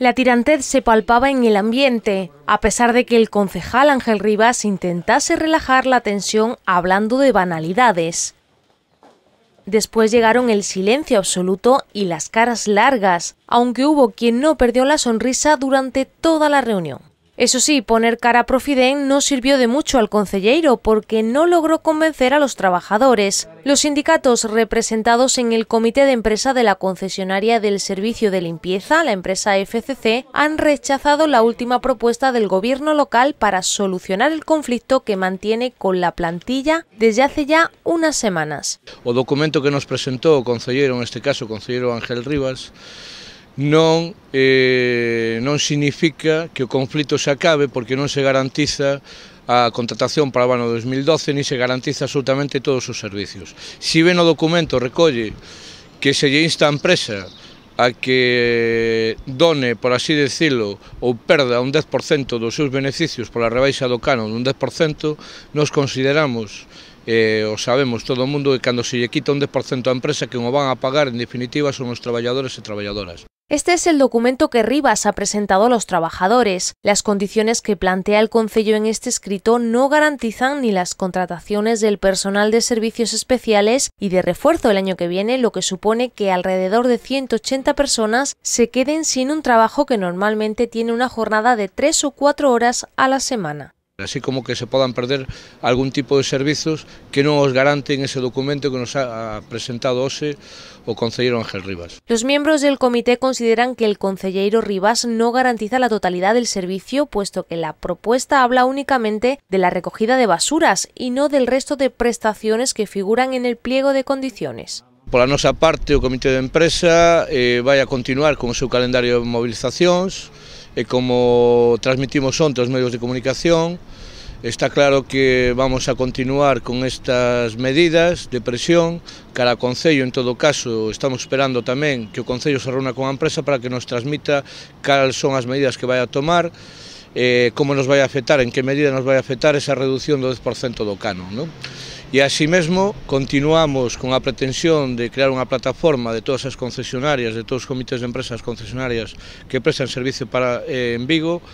La tirantez se palpaba en el ambiente, a pesar de que el concejal Ángel Rivas intentase relajar la tensión hablando de banalidades. Después llegaron el silencio absoluto y las caras largas, aunque hubo quien no perdió la sonrisa durante toda la reunión. Eso sí, poner cara a Profiden no sirvió de mucho al concelleiro porque no logró convencer a los trabajadores. Los sindicatos representados en el comité de empresa de la concesionaria del servicio de limpieza, la empresa FCC, han rechazado la última propuesta del gobierno local para solucionar el conflicto que mantiene con la plantilla desde hace ya unas semanas. O documento que nos presentó el en este caso concelleiro Ángel Rivas, non, eh, non significa que o conflito se acabe porque non se garantiza a contratación para o ano 2012 ni se garantiza absolutamente todos os servicios. Si ven o documento recolle que se lle insta a empresa a que done, por así decirlo, ou perda un 10% dos seus beneficios pola rebaixa do canon dun 10%, nos consideramos eh, o sabemos todo el mundo que cuando se le quita un 10% a empresa que no van a pagar en definitiva son los trabajadores y e trabajadoras. Este es el documento que Rivas ha presentado a los trabajadores. Las condiciones que plantea el Concello en este escrito no garantizan ni las contrataciones del personal de servicios especiales y de refuerzo el año que viene, lo que supone que alrededor de 180 personas se queden sin un trabajo que normalmente tiene una jornada de tres o cuatro horas a la semana así como que se puedan perder algún tipo de servicios que no os garanten ese documento que nos ha presentado OSE o consejero Ángel Rivas. Los miembros del comité consideran que el concelleiro Rivas no garantiza la totalidad del servicio, puesto que la propuesta habla únicamente de la recogida de basuras y no del resto de prestaciones que figuran en el pliego de condiciones. la nosa parte, el comité de empresa eh, a continuar con su calendario de movilizaciones e como transmitimos onte aos medios de comunicación, está claro que vamos a continuar con estas medidas de presión cara ao Concello, en todo caso estamos esperando tamén que o Concello se reúna con a empresa para que nos transmita cal son as medidas que vai a tomar eh, como nos vai a afectar, en que medida nos vai a afectar esa reducción do 10% do canon. Non? E así mesmo continuamos con a pretensión de crear unha plataforma de todas as concesionarias, de todos os comités de empresas concesionarias que prestan servicio para, eh, en Vigo,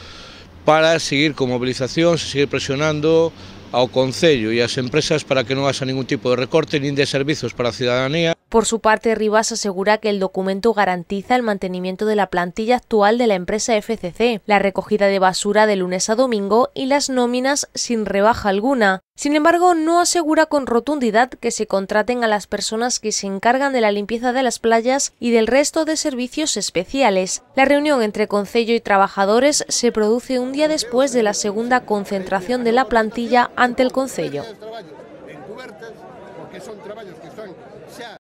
para seguir con movilización, seguir presionando ao Concello e ás empresas para que non haxa ningún tipo de recorte nin de servizos para a cidadanía Por su parte, Rivas asegura que el documento garantiza el mantenimiento de la plantilla actual de la empresa FCC, la recogida de basura de lunes a domingo y las nóminas sin rebaja alguna. Sin embargo, no asegura con rotundidad que se contraten a las personas que se encargan de la limpieza de las playas y del resto de servicios especiales. La reunión entre Concello y trabajadores se produce un día después de la segunda concentración de la plantilla ante el Concello.